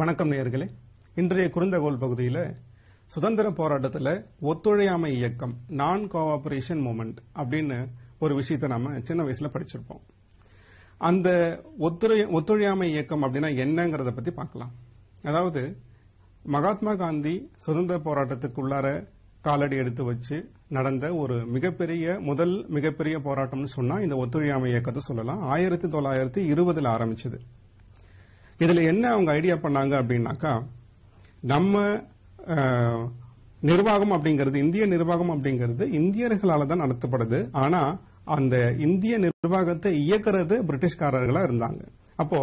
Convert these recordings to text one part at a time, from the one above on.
வணக்கம் நேயர்களே இன்றைய குறுந்தகோல் பகுதியில் சுதந்திர போராட்டத்தில் ஒத்துழையாமை இயக்கம் நான் கோஆபரேஷன் மூமெண்ட் அப்படின்னு ஒரு விஷயத்தை நம்ம சின்ன வயசில் படிச்சிருப்போம் அந்த ஒத்துழை ஒத்துழையாமை இயக்கம் அப்படின்னா என்னங்கிறத பற்றி பார்க்கலாம் அதாவது மகாத்மா காந்தி சுதந்திர போராட்டத்துக்குள்ளார காலடி எடுத்து வச்சு நடந்த ஒரு மிகப்பெரிய முதல் மிகப்பெரிய போராட்டம்னு சொன்னால் இந்த ஒத்துழையாமை இயக்கத்தை சொல்லலாம் ஆயிரத்தி தொள்ளாயிரத்தி இருபதில் ஆரம்பிச்சது இதில் என்ன அவங்க ஐடியா பண்ணாங்க அப்படின்னாக்கா நம்ம நிர்வாகம் அப்படிங்கிறது இந்திய நிர்வாகம் அப்படிங்கிறது இந்தியர்களால் தான் நடத்தப்படுது ஆனால் அந்த இந்திய நிர்வாகத்தை இயக்கிறது பிரிட்டிஷ்காரர்களாக இருந்தாங்க அப்போ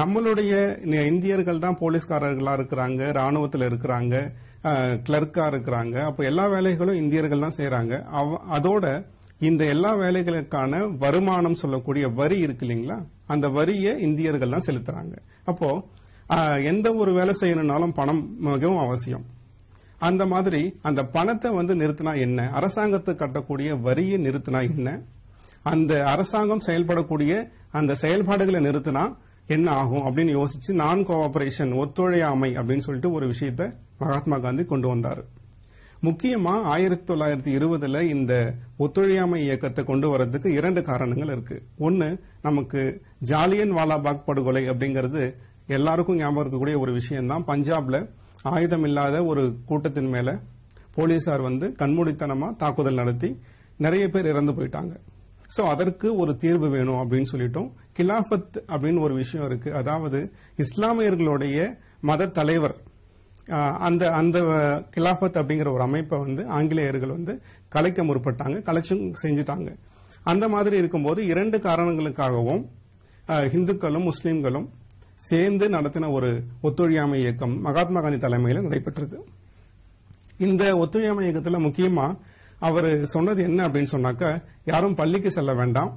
நம்மளுடைய இந்தியர்கள் தான் போலீஸ்காரர்களா இருக்கிறாங்க ராணுவத்தில் இருக்கிறாங்க கிளர்க்கா இருக்கிறாங்க அப்போ எல்லா வேலைகளும் இந்தியர்கள் தான் செய்யறாங்க அதோட இந்த எல்லா வேலைகளுக்கான வருமானம் சொல்லக்கூடிய வரி இருக்கு இல்லைங்களா அந்த வரியை இந்தியர்கள்லாம் செலுத்துறாங்க அப்போ எந்த ஒரு வேலை செய்யணும்னாலும் பணம் மிகவும் அவசியம் அந்த மாதிரி அந்த பணத்தை வந்து நிறுத்தினா என்ன அரசாங்கத்தை கட்டக்கூடிய வரியை நிறுத்தினா என்ன அந்த அரசாங்கம் செயல்படக்கூடிய அந்த செயல்பாடுகளை நிறுத்தினா என்ன ஆகும் அப்படின்னு யோசிச்சு நான் கோஆபரேஷன் ஒத்துழையாமை அப்படின்னு சொல்லிட்டு ஒரு விஷயத்த மகாத்மா காந்தி கொண்டு வந்தாரு முக்கியமா ஆயிரத்தி தொள்ளாயிரத்தி இருபதுல இந்த ஒத்துழையாமை இயக்கத்தை கொண்டு வரதுக்கு இரண்டு காரணங்கள் இருக்கு ஒன்னு நமக்கு ஜாலியன் வாலாபாக் படுகொலை அப்படிங்கிறது எல்லாருக்கும் ஞாபகம் இருக்கக்கூடிய ஒரு விஷயம்தான் பஞ்சாப்ல ஆயுதம் இல்லாத ஒரு கூட்டத்தின் மேல போலீசார் வந்து கண்மூடித்தனமா தாக்குதல் நடத்தி நிறைய பேர் இறந்து போயிட்டாங்க ஸோ அதற்கு ஒரு தீர்வு வேணும் அப்படின்னு சொல்லிட்டோம் கிலாஃபத் அப்படின்னு ஒரு விஷயம் இருக்கு அதாவது இஸ்லாமியர்களுடைய மத தலைவர் அந்த அந்த கிலாஃபத் அப்படிங்கிற ஒரு அமைப்பை வந்து ஆங்கிலேயர்கள் வந்து கலைக்க முற்பட்டாங்க கலைச்சும் செஞ்சுட்டாங்க அந்த மாதிரி இருக்கும்போது இரண்டு காரணங்களுக்காகவும் இந்துக்களும் முஸ்லீம்களும் சேர்ந்து நடத்தின ஒரு ஒத்துழையாமை இயக்கம் மகாத்மா காந்தி தலைமையில் நடைபெற்றது இந்த ஒத்துழையாமை இயக்கத்தில் முக்கியமா அவர் சொன்னது என்ன அப்படின்னு சொன்னாக்க யாரும் பள்ளிக்கு செல்ல வேண்டாம்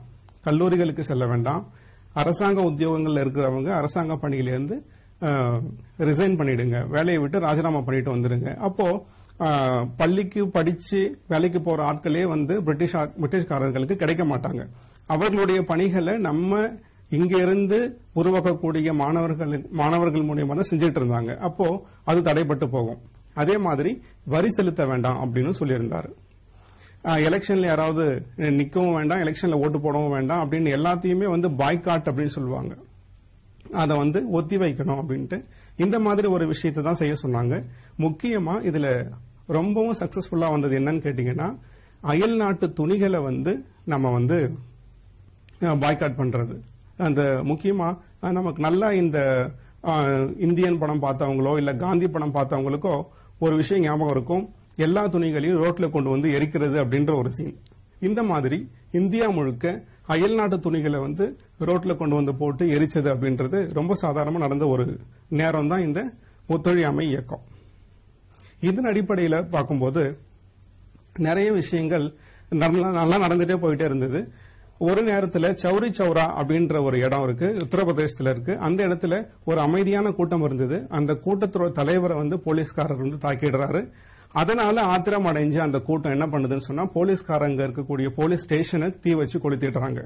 கல்லூரிகளுக்கு செல்ல வேண்டாம் அரசாங்க உத்தியோகங்களில் இருக்கிறவங்க அரசாங்க பணியிலிருந்து ரிசைன் பண்ணிடுங்க வேலையை விட்டு ராஜினாமா பண்ணிட்டு வந்துடுங்க அப்போ பள்ளிக்கு படிச்சு வேலைக்கு போற ஆட்களே வந்து பிரிட்டிஷ் பிரிட்டிஷ்காரர்களுக்கு கிடைக்க மாட்டாங்க அவர்களுடைய பணிகளை நம்ம இங்க இருந்து உருவாக்கக்கூடிய மாணவர்கள் மாணவர்கள் மூலியமா தான் செஞ்சுட்டு இருந்தாங்க அப்போ அது தடைப்பட்டு போகும் அதே மாதிரி வரி செலுத்த வேண்டாம் அப்படின்னு சொல்லியிருந்தாரு எலெக்ஷன்ல யாராவது நிற்கவும் வேண்டாம் எலெக்ஷன்ல ஓட்டு போடவும் வேண்டாம் அப்படின்னு எல்லாத்தையுமே வந்து பாய்காட் அப்படின்னு சொல்லுவாங்க அதை வந்து ஒத்தி வைக்கணும் அப்படின்ட்டு இந்த மாதிரி ஒரு விஷயத்த தான் செய்ய சொன்னாங்க முக்கியமா இதுல ரொம்பவும் சக்சஸ்ஃபுல்லா வந்தது என்னன்னு கேட்டீங்கன்னா அயல் நாட்டு துணிகளை வந்து நம்ம வந்து பாய்காட் பண்றது அந்த முக்கியமா நமக்கு நல்லா இந்த இந்தியன் படம் பார்த்தவங்களோ இல்ல காந்தி படம் பார்த்தவங்களுக்கோ ஒரு விஷயம் ஞாபகம் இருக்கும் எல்லா துணிகளையும் ரோட்ல கொண்டு வந்து எரிக்கிறது அப்படின்ற ஒரு சீன் இந்த மாதிரி இந்தியா முழுக்க நாட்டு துணிகளை வந்து ரோட்ல கொண்டு வந்து போட்டு எரிச்சது அப்படின்றது ரொம்ப சாதாரணமாக நடந்த ஒரு நேரம் தான் இந்த ஒத்துழையாமை இயக்கம் இதன் அடிப்படையில் பார்க்கும்போது நிறைய விஷயங்கள் நல்லா நடந்துட்டே போயிட்டே இருந்தது ஒரு நேரத்தில் சௌரி சௌரா அப்படின்ற ஒரு இடம் இருக்கு உத்தரப்பிரதேசத்தில் இருக்கு அந்த இடத்துல ஒரு அமைதியான கூட்டம் இருந்தது அந்த கூட்டத்தோட தலைவரை வந்து போலீஸ்காரர் வந்து தாக்கிடுறாரு அதனால ஆத்திரம் அடைஞ்சு அந்த கூட்டம் என்ன பண்ணுதுன்னு சொன்னா போலீஸ்காரங்க இருக்கக்கூடிய போலீஸ் ஸ்டேஷனை தீ வச்சு கொளுத்திடுறாங்க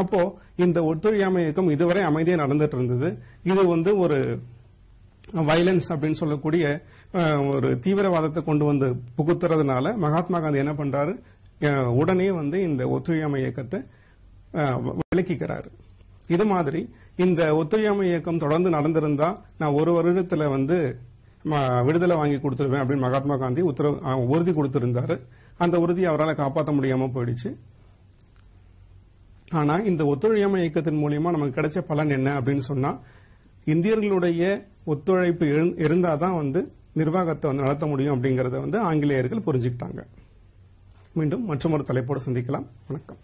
அப்போ இந்த ஒத்துழையாமை இயக்கம் இதுவரை அமைதியே நடந்துட்டு இருந்தது இது வந்து ஒரு வயலன்ஸ் அப்படின்னு சொல்லக்கூடிய ஒரு தீவிரவாதத்தை கொண்டு வந்து புகுத்துறதுனால மகாத்மா காந்தி என்ன பண்றாரு உடனே வந்து இந்த ஒத்துழையாமை இயக்கத்தை விளக்கிக்கிறாரு இது மாதிரி இந்த ஒத்துழையாமை இயக்கம் தொடர்ந்து நடந்திருந்தா நான் ஒரு வருடத்துல வந்து விடுதலை வாங்கி கொடுத்துருவேன் அப்படின்னு மகாத்மா காந்தி உத்தரவு உறுதி கொடுத்திருந்தாரு அந்த உறுதியை அவரால் காப்பாற்ற முடியாமல் போயிடுச்சு ஆனால் இந்த ஒத்துழையாமை இயக்கத்தின் மூலியமா நமக்கு கிடைச்ச பலன் என்ன அப்படின்னு சொன்னால் இந்தியர்களுடைய ஒத்துழைப்பு இருந்தால் தான் வந்து நிர்வாகத்தை வந்து நடத்த முடியும் அப்படிங்கிறத வந்து ஆங்கிலேயர்கள் புரிஞ்சுக்கிட்டாங்க மீண்டும் மற்றொரு தலைப்போடு சந்திக்கலாம் வணக்கம்